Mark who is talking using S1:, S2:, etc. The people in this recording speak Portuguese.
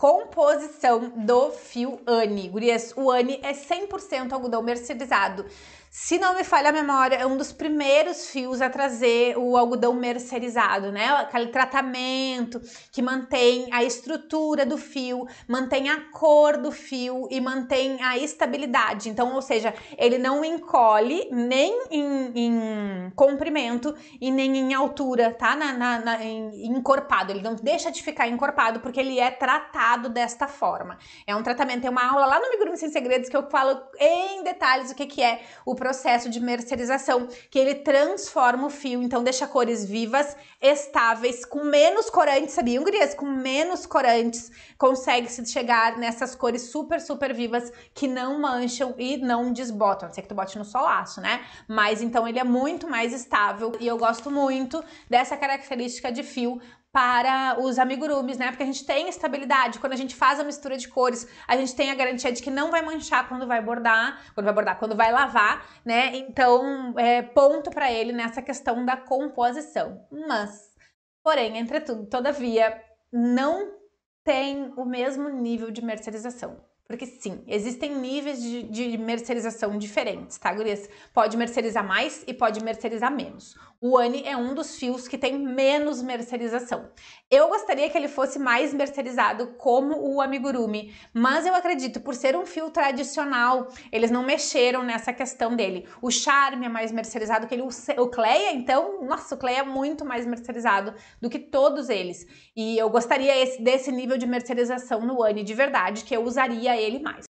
S1: composição do fio ANI. Gurias, o ANI é 100% algodão mercerizado. Se não me falha a memória, é um dos primeiros fios a trazer o algodão mercerizado, né? Aquele tratamento que mantém a estrutura do fio, mantém a cor do fio e mantém a estabilidade. Então, ou seja, ele não encolhe nem em, em comprimento e nem em altura, tá? Na, na, na, em, encorpado. Ele não deixa de ficar encorpado porque ele é tratado tratado desta forma. É um tratamento, tem uma aula lá no Migrume Sem Segredos que eu falo em detalhes o que, que é o processo de mercerização, que ele transforma o fio, então deixa cores vivas, estáveis, com menos corantes, sabiam, gurias? Com menos corantes consegue-se chegar nessas cores super, super vivas que não mancham e não desbotam, a não ser que tu bote no solaço, né? Mas então ele é muito mais estável e eu gosto muito dessa característica de fio para os amigurumis, né? Porque a gente tem estabilidade. Quando a gente faz a mistura de cores, a gente tem a garantia de que não vai manchar quando vai bordar, quando vai bordar, quando vai lavar, né? Então, é, ponto para ele nessa questão da composição. Mas, porém, entretudo, todavia, não tem o mesmo nível de mercerização. Porque sim, existem níveis de, de, mercerização diferentes, tá, gurias? Pode mercerizar mais e pode mercerizar menos. O ANI é um dos fios que tem menos mercerização. Eu gostaria que ele fosse mais mercerizado como o amigurumi, mas eu acredito, por ser um fio tradicional, eles não mexeram nessa questão dele. O charme é mais mercerizado que ele, o Cleia, então, nossa, o Cleia é muito mais mercerizado do que todos eles. E eu gostaria esse, desse nível de mercerização no ANI de verdade, que eu usaria ele mais.